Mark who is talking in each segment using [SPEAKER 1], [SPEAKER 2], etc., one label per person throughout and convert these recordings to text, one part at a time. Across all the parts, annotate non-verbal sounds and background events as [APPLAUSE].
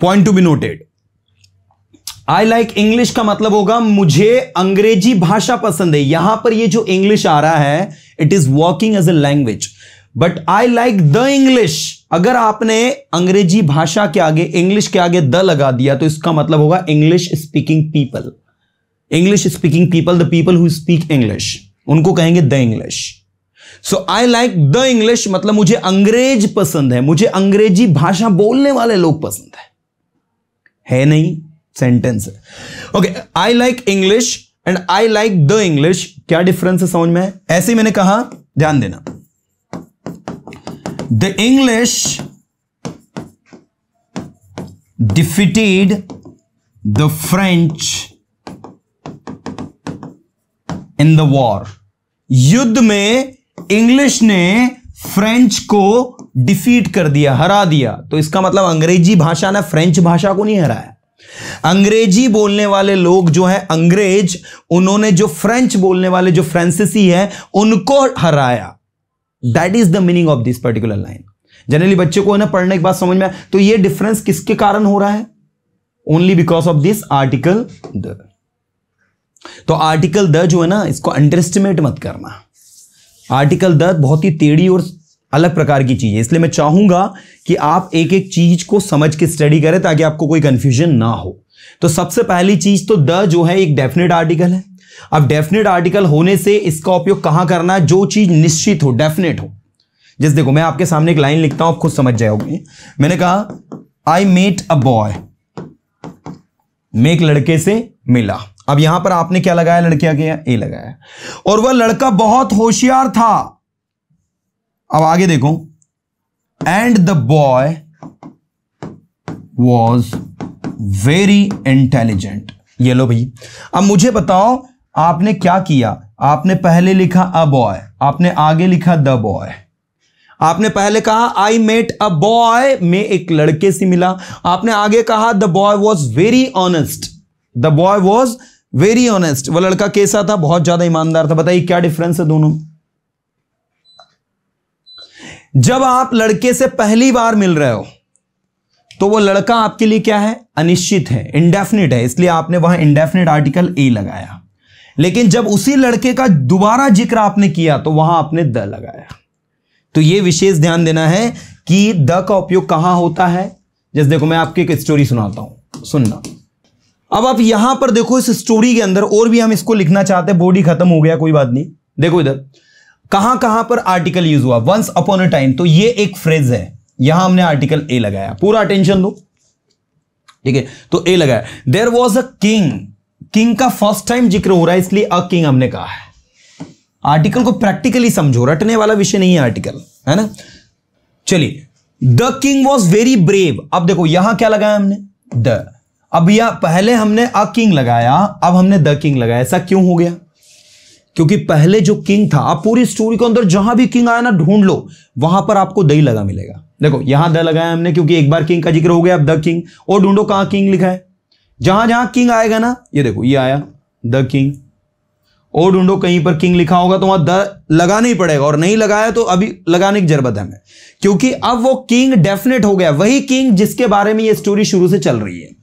[SPEAKER 1] Point to be noted I like English का मतलब होगा मुझे अंग्रेजी भाषा पसंद है यहां पर ये जो इंग्लिश आ रहा है it is walking as a language but I like the English अगर आपने अंग्रेजी भाषा के आगे इंग्लिश के आगे द लगा दिया तो इसका मतलब होगा English speaking people English speaking people the people who speak English उनको कहेंगे the English so I like the English मतलब मुझे अंग्रेज पसंद है मुझे अंग्रेजी भाषा बोलने वाले लोग पसंद है है नहीं sentence okay I like English and I like the English क्या डिफरेंस है समझ में ऐसे ही मैंने कहा ध्यान देना the English defeated the French in the war युद्ध में इंग्लिश ने फ्रेंच को डिफीट कर दिया हरा दिया तो इसका मतलब अंग्रेजी भाषा ने फ्रेंच भाषा को नहीं हराया अंग्रेजी बोलने वाले लोग जो हैं अंग्रेज उन्होंने जो फ्रेंच बोलने वाले जो फ्रेंसिसी हैं उनको हराया that is the meaning of this particular line generally बच्चे को ना पढ़ने के बाद समझ में आया तो ये डिफरेंस किसके कारण हो रहा है only because of this article the तो आर्टिकल द जो है ना इसको अंडरस्टिमेट मत करना आर्टिकल द बहुत ही टेढ़ी और अलग प्रकार की चीज़ें इसलिए मैं चाहूंगा कि आप एक एक चीज़ को समझ के स्टडी करें ताकि आपको कोई कंफ्यूजन ना हो तो सबसे पहली चीज़ तो द जो है एक डेफिनेट आर्टिकल है अब डेफिनेट आर्टिकल होने से इसका उपयोग कहां करना है जो चीज़ निश्चित हो डेफिनेट हो जैसे देखो मैं आपके सामने एक लाइन लिखता हूं आप खुद समझ जाओगे मैंने कहा आई मेट अ बॉय मैं एक लड़के से मिला अब यहां पर आपने क्या लगाया लड़किया के ए लगाया और वह लड़का बहुत होशियार था अब आगे देखो and the boy was very intelligent ये लो भाई अब मुझे बताओ आपने क्या किया आपने पहले लिखा अ बॉय आपने आगे लिखा द बॉय आपने पहले कहा आई मेट अ बॉय मैं एक लड़के से मिला आपने आगे कहा the boy was very honest the boy was very honest वह लड़का कैसा था बहुत ज्यादा ईमानदार था बताइए क्या डिफरेंस है दोनों जब आप लड़के से पहली बार मिल रहे हो तो वो लड़का आपके लिए क्या है अनिश्चित है इंडेफिनिट है इसलिए आपने वहां इंडेफिनिट आर्टिकल ए लगाया लेकिन जब उसी लड़के का दोबारा जिक्र आपने किया तो वहां आपने द लगाया तो ये विशेष ध्यान देना है कि द का उपयोग कहां होता है जैसे देखो मैं आपकी एक स्टोरी सुनाता हूं सुनना अब आप यहां पर देखो इस स्टोरी के अंदर और भी हम इसको लिखना चाहते हैं बॉडी खत्म हो गया कोई बात नहीं देखो इधर कहां कहां पर आर्टिकल यूज हुआ वंस अपॉन अ टाइम तो ये एक फ्रेज है यहां हमने आर्टिकल ए लगाया पूरा अटेंशन दो ठीक है तो ए लगाया there was a king king का फर्स्ट टाइम जिक्र हो रहा है इसलिए अ किंग हमने कहा है आर्टिकल को प्रैक्टिकली समझो रटने वाला विषय नहीं है आर्टिकल है ना चलिए the king was very brave अब देखो यहां क्या लगाया हमने द अब यह पहले हमने अ किंग लगाया अब हमने द किंग लगाया ऐसा क्यों हो गया क्योंकि पहले जो किंग था आप पूरी स्टोरी के अंदर जहां भी किंग आया ना ढूंढ लो वहां पर आपको दही लगा मिलेगा देखो यहां द लगाया हमने क्योंकि एक बार किंग का जिक्र हो गया अब द किंग और ढूंढो कहां किंग लिखा है जहां जहां किंग आएगा ना ये देखो ये आया द किंग और ढूंढो कहीं पर किंग लिखा होगा तो वहां द लगाना ही पड़ेगा और नहीं लगाया तो अभी लगाने की जरूरत है हमें क्योंकि अब वो किंग डेफिनेट हो गया वही किंग जिसके बारे में ये स्टोरी शुरू से चल रही है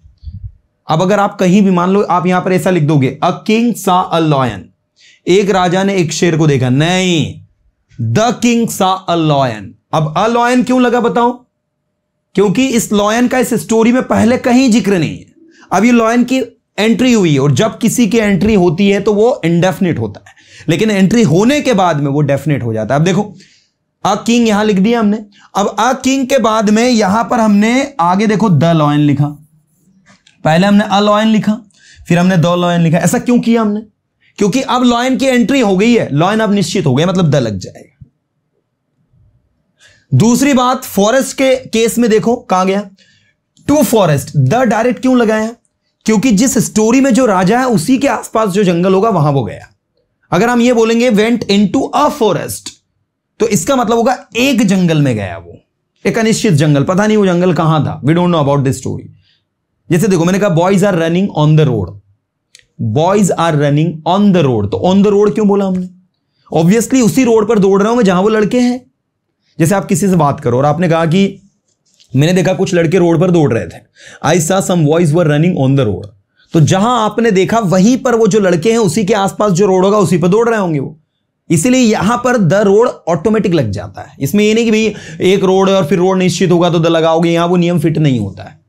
[SPEAKER 1] अब अगर आप कहीं भी मान लो आप यहां पर ऐसा लिख दोगे अ किंग सा अ लॉयन एक राजा ने एक शेर को देखा नहीं द किंग सा अ लॉयन अब अ लॉयन क्यों लगा बताओ क्योंकि इस लॉयन का इस स्टोरी में पहले कहीं जिक्र नहीं है अब ये लॉयन की एंट्री हुई है और जब किसी की एंट्री होती है तो वो इनडेफिनेट होता है लेकिन एंट्री होने के बाद में वो डेफिनेट हो जाता है अब देखो अ किंग यहां लिख दिया हमने अब अ किंग के बाद में यहां पर हमने आगे देखो द लॉयन लिखा पहले हमने अ लॉयन लिखा फिर हमने द लॉयन लिखा ऐसा क्यों किया हमने क्योंकि अब लॉयन की एंट्री हो गई है लॉयन अब निश्चित हो गया मतलब द लग जाएगा दूसरी बात फॉरेस्ट के केस में देखो कहां गया टू फॉरेस्ट द डायरेक्ट क्यों लगाया क्योंकि जिस स्टोरी में जो राजा है उसी के आसपास जो जंगल होगा वहां वो गया अगर हम ये बोलेंगे went into a forest तो इसका मतलब होगा एक जंगल में गया वो एक अनिश्चित जंगल पता नहीं वो जंगल कहां था we don't know about this story जैसे देखो मैंने कहा boys are running on the road boys are running on the road तो ऑन द रोड क्यों बोला हमने ऑब्वियसली उसी रोड पर दौड़ रहा हूं मैं जहां वो लड़के हैं जैसे आप किसी से बात करो और आपने कहा कि मैंने देखा कुछ लड़के रोड पर दौड़ रहे थे I saw some boys were running on the road तो जहां आपने देखा वहीं पर वो जो लड़के हैं उसी के आसपास जो रोड होगा उसी पर दौड़ रहे होंगे वो इसीलिए यहां पर द रोड ऑटोमेटिक लग जाता है इसमें यह नहीं कि भाई एक रोड है और फिर रोड निश्चित होगा तो द लगाओगे यहां वो नियम फिट नहीं होता है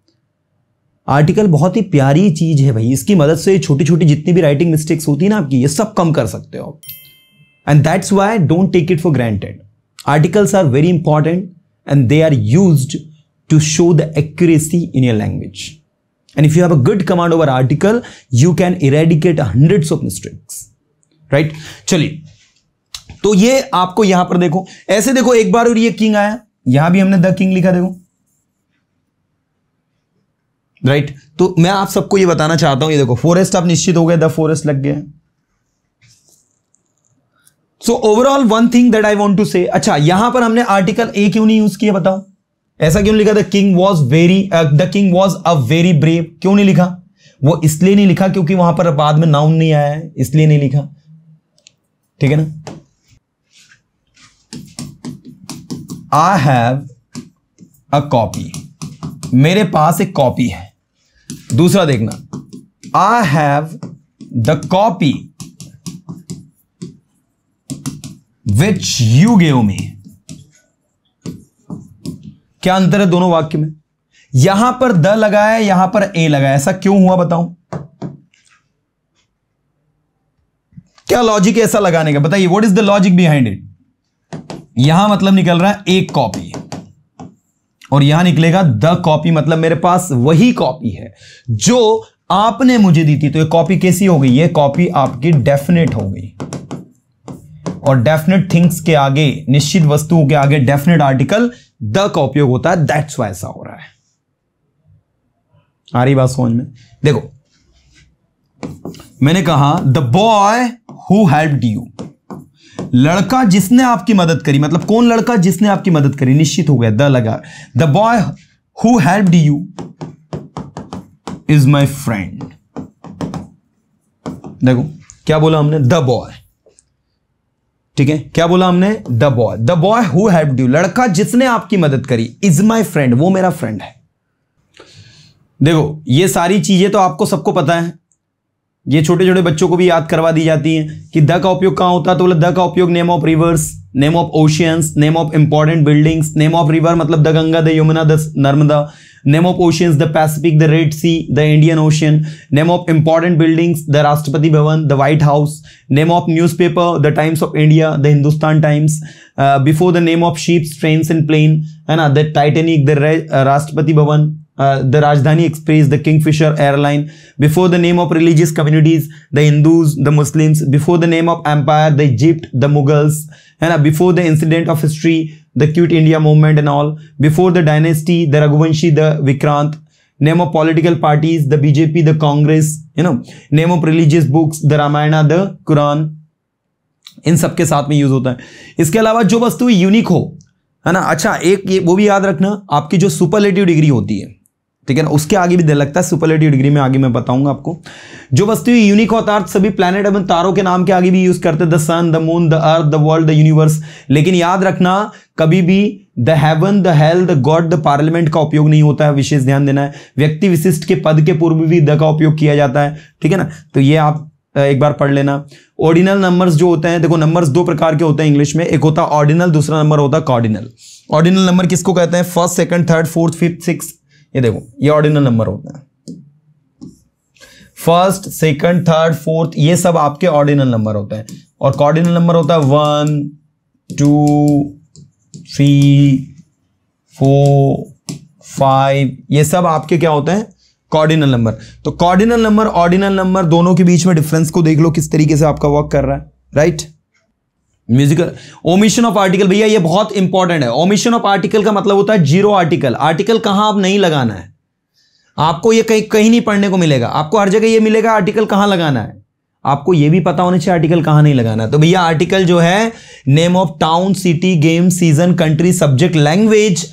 [SPEAKER 1] आर्टिकल बहुत ही प्यारी चीज है भाई इसकी मदद से छोटी छोटी जितनी भी राइटिंग मिस्टेक्स होती है ना आपकी ये सब कम कर सकते हो and that's why don't take it for granted articles are very important and they are use to show the accuracy in your language and if you have a good command over article you can eradicate hundred of mistakes right चलिए तो ये आपको यहां पर देखो ऐसे देखो एक बार और ये किंग आया यहां भी हमने द किंग लिखा देखो राइट right? तो मैं आप सबको ये बताना चाहता हूं ये देखो फॉरेस्ट आप निश्चित हो गए द फॉरेस्ट लग गया so overall one thing that I want to say अच्छा यहां पर हमने आर्टिकल ए क्यों नहीं यूज किया बताओ ऐसा क्यों लिखा the king was very the king was a very brave क्यों नहीं लिखा वो इसलिए नहीं लिखा क्योंकि वहां पर बाद में नाउन नहीं आया है इसलिए नहीं लिखा ठीक है ना आई हैव अ कॉपी मेरे पास एक कॉपी है दूसरा देखना I have the copy which you gave me क्या अंतर है दोनों वाक्य में यहां पर द लगाया यहां पर ए लगाया ऐसा क्यों हुआ बताऊं क्या लॉजिक है ऐसा लगाने का बताइए what is the logic behind it यहां मतलब निकल रहा है एक कॉपी और यहां निकलेगा द कॉपी मतलब मेरे पास वही कॉपी है जो आपने मुझे दी थी तो ये कॉपी कैसी हो गई ये कॉपी आपकी डेफिनेट हो गई और डेफिनेट थिंग्स के आगे निश्चित वस्तुओं के आगे डेफिनेट आर्टिकल द का उपयोग होता है दैट्स वाई ऐसा हो रहा है आ रही बात समझ में देखो मैंने कहा the boy who help you लड़का जिसने आपकी मदद करी मतलब कौन लड़का जिसने आपकी मदद करी निश्चित हो गया द लगा the boy who help you is my friend देखो क्या बोला हमने द बॉय ठीक है क्या बोला हमने the boy the boy who help you लड़का जिसने आपकी मदद करी इज माई फ्रेंड वो मेरा फ्रेंड है देखो ये सारी चीजें तो आपको सबको पता है ये छोटे छोटे बच्चों को भी याद करवा दी जाती है कि द का उपयोग कहाँ होता है तो बोले द का उपयोग name of rivers name of oceans name of important buildings name of river मतलब the Ganga the Yamuna the Narmada name of oceans the Pacific the Red Sea the Indian Ocean name of important buildings the Rashtrapati Bhavan the White House name of newspaper the Times of India the Hindustan Times before the name of ships trains and plane है ना the Titanic the Rashtrapati Bhavan the Rajdhani Express the Kingfisher airline before the name of religious communities the Hindus the Muslim before the name of empire the Egypt the Mughals है ना before the incident of history the quit India movement and all before the dynasty the Raghuvanshi the Vikrant name of political parties the BJP the Congress है ना name of religious books the Ramayana the Quran इन सबके साथ में use होता है इसके अलावा जो वस्तु यूनिक हो है ना अच्छा एक ये वो भी याद रखना आपकी जो सुपरलेटिव डिग्री होती है ठीक है ना उसके आगे भी दे लगता है सुपरलेटिव डिग्री में आगे मैं बताऊंगा आपको जो वस्तु यूनिक होता अर्थ सभी प्लैनेट एवं तारों के नाम के आगे भी यूज करते the sun the moon the earth the world the universe लेकिन याद रखना कभी भी the heaven the hell the god the parliament का उपयोग नहीं होता है विशेष ध्यान देना है व्यक्ति विशिष्ट के पद के पूर्व भी द का उपयोग किया जाता है ठीक है ना तो ये आप एक बार पढ़ लेना ऑर्डिनल नंबर्स जो होते हैं देखो नंबर्स दो प्रकार के होते हैं इंग्लिश में एक होता ऑर्डिनल दूसरा नंबर होता है कॉर्डिनल ऑर्डिनल नंबर किसको कहते हैं first second third fourth fifth six ये देखो ये ऑर्डिनल नंबर होता है फर्स्ट सेकंड थर्ड फोर्थ ये सब आपके ऑर्डिनल नंबर होते हैं और कॉर्डिनल नंबर होता है one two three four five ये सब आपके क्या होते हैं कॉर्डिनल नंबर तो कॉर्डिनल नंबर ऑर्डिनल नंबर दोनों के बीच में डिफरेंस को देख लो किस तरीके से आपका वर्क कर रहा है right right? Musical omission of article भैया ये बहुत इंपॉर्टेंट है ओमिशन ऑफ आर्टिकल का मतलब होता है जीरो आर्टिकल आर्टिकल कहां आप नहीं लगाना है आपको ये कहीं कहीं नहीं पढ़ने को मिलेगा आपको हर जगह ये मिलेगा आर्टिकल कहां लगाना है आपको ये भी पता होना चाहिए आर्टिकल कहां नहीं लगाना है तो भैया आर्टिकल जो है name of town city game season country subject language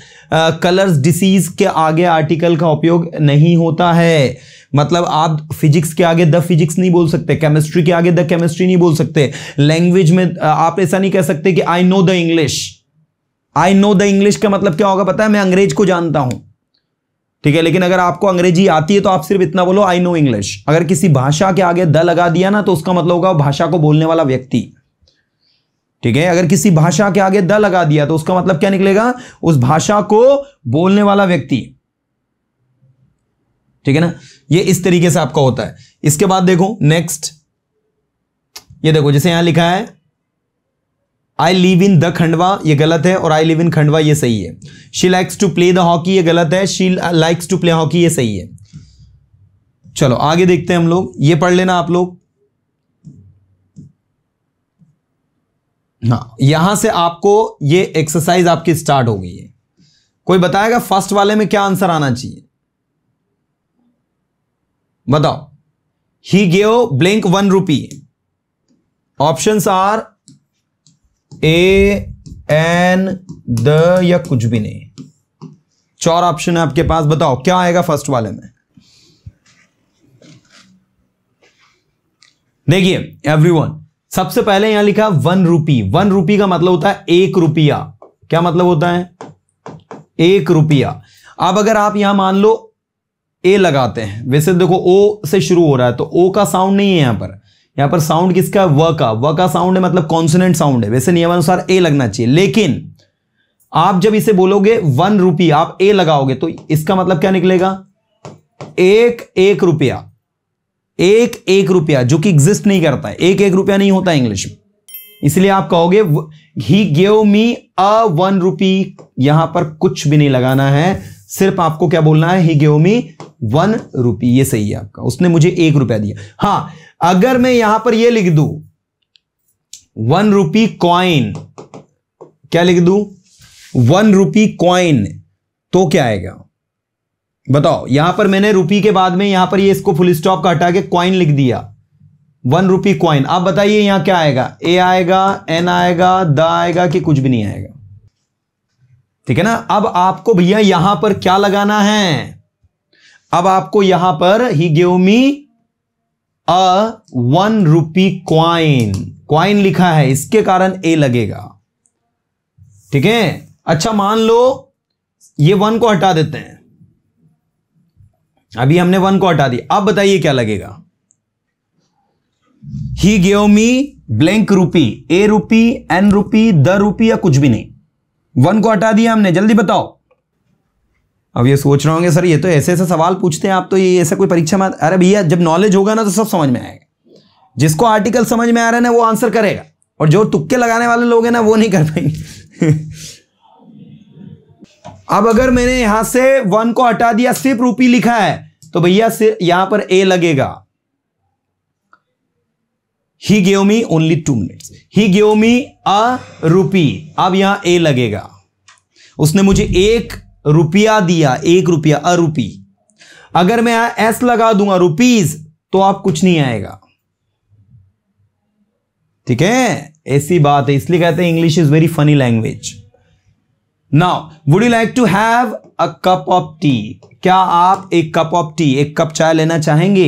[SPEAKER 1] colours disease के आगे आर्टिकल का उपयोग नहीं होता है मतलब आप फिजिक्स के आगे द फिजिक्स नहीं बोल सकते केमिस्ट्री के आगे द केमिस्ट्री नहीं बोल सकते लैंग्वेज में आप ऐसा नहीं कह सकते कि I know the English I know the English का मतलब क्या होगा पता है मैं अंग्रेज को जानता हूं ठीक है लेकिन अगर आपको अंग्रेजी आती है तो आप सिर्फ इतना बोलो आई नो इंग्लिश अगर किसी भाषा के आगे द लगा दिया ना तो उसका मतलब होगा भाषा को बोलने वाला व्यक्ति ठीक है अगर किसी भाषा के आगे द लगा दिया तो उसका मतलब क्या निकलेगा उस भाषा को बोलने वाला व्यक्ति ठीक है ना ये इस तरीके से आपका होता है इसके बाद देखो नेक्स्ट ये देखो जैसे यहां लिखा है I live in the Khandwa ये गलत है और आई लिव इन खंडवा ये सही है she likes to play the hockey ये गलत है she likes to play hockey ये सही है चलो आगे देखते हैं हम लोग ये पढ़ लेना आप लोग हाँ यहां से आपको ये एक्सरसाइज आपकी स्टार्ट हो गई है कोई बताएगा फर्स्ट वाले में क्या आंसर आना चाहिए बताओ he gave blank one rupee option are a an the या कुछ भी नहीं चार ऑप्शन है आपके पास बताओ क्या आएगा फर्स्ट वाले में देखिए एवरीवन सबसे पहले यहां लिखा वन रूपी वन रूपी का मतलब होता है एक रुपया क्या मतलब होता है एक रुपया अब अगर आप यहां मान लो ए लगाते हैं वैसे तो देखो ओ से शुरू हो रहा है तो ओ का साउंड नहीं है यहां पर यहां पर साउंड किसका व का व का साउंड है मतलब कॉन्सोनेंट साउंड है वैसे नियमानुसार ए लगना चाहिए लेकिन आप जब इसे बोलोगे वन रुपी आप ए लगाओगे तो इसका मतलब क्या निकलेगा एक एक रुपया एक एक रुपया जो कि एग्जिस्ट नहीं करता है एक एक रुपया नहीं होता इंग्लिश में इसलिए आप कहोगे ही गेव मी अ वन रुपी यहां पर कुछ भी नहीं लगाना है सिर्फ आपको क्या बोलना है ही गेव मी वन रुपी ये सही है आपका उसने मुझे एक रुपया दिया हां अगर मैं यहां पर ये लिख दू वन रुपी कॉइन क्या लिख दू वन रुपी कॉइन तो क्या आएगा बताओ यहां पर मैंने रुपी के बाद में यहां पर ये इसको फुल स्टॉप का हटा के क्वाइन लिख दिया वन रुपी क्वाइन आप बताइए यहां क्या आएगा ए आएगा एन आएगा द आएगा कि कुछ भी नहीं आएगा ठीक है ना अब आपको भैया यहां पर क्या लगाना है अब आपको यहां पर he gave me a one rupee coin coin लिखा है इसके कारण ए लगेगा ठीक है अच्छा मान लो ये वन को हटा देते हैं अभी हमने वन को हटा दिया अब बताइए क्या लगेगा ही गेव मी ब्लैंक रूपी ए रूपी एन रूपी द रूपी या कुछ भी नहीं वन को हटा दिया हमने जल्दी बताओ अब ये सोच रहे होंगे सर ये तो ऐसे ऐसे सवाल पूछते हैं आप तो ये ऐसा कोई परीक्षा में अरे भैया जब नॉलेज होगा ना तो सब समझ में आएगा जिसको आर्टिकल समझ में आ रहा है ना वो आंसर करेगा और जो तुक्के लगाने वाले लोग हैं ना वो नहीं कर पाएंगे [LAUGHS] अब अगर मैंने यहां से वन को हटा दिया सिर्फ रूपी लिखा है तो भैया यहां पर ए लगेगा he gave me only two minute he gave me a rupee अब यहां ए लगेगा उसने मुझे एक रुपया दिया एक रुपया अ रूपी अगर मैं यहां एस लगा दूंगा रुपीज तो आप कुछ नहीं आएगा ठीक है ऐसी बात है इसलिए कहते हैं English is very funny language now would you like to have a cup of tea क्या आप एक कप ऑफ टी एक कप चाय लेना चाहेंगे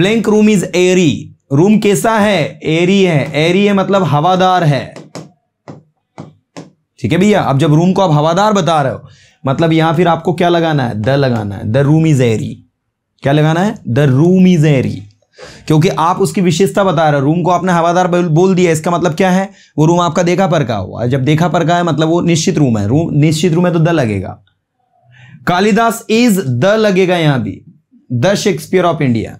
[SPEAKER 1] blank room is airy room कैसा है एरी है एरी है मतलब हवादार है ठीक है भैया अब जब रूम को आप हवादार बता रहे हो मतलब यहां फिर आपको क्या लगाना है द लगाना है द रूम इज एरी क्या लगाना है द रूम इज एरी क्योंकि आप उसकी विशेषता बता रहे हो रूम को आपने हवादार बोल दिया इसका मतलब क्या है वो रूम आपका देखा पर का हुआ जब देखा पर का है मतलब वो निश्चित रूम है रूम निश्चित रूम है तो द लगेगा कालिदास इज द लगेगा यहां भी द शेक्सपियर ऑफ इंडिया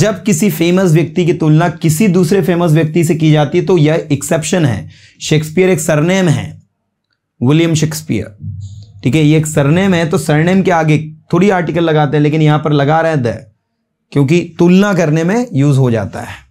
[SPEAKER 1] जब किसी फेमस व्यक्ति की तुलना किसी दूसरे फेमस व्यक्ति से की जाती है तो यह एक्सेप्शन है शेक्सपियर एक सरनेम है विलियम शेक्सपियर ठीक है ये एक सरनेम है तो सरनेम के आगे थोड़ी आर्टिकल लगाते हैं लेकिन यहां पर लगा रहे हैं द क्योंकि तुलना करने में यूज हो जाता है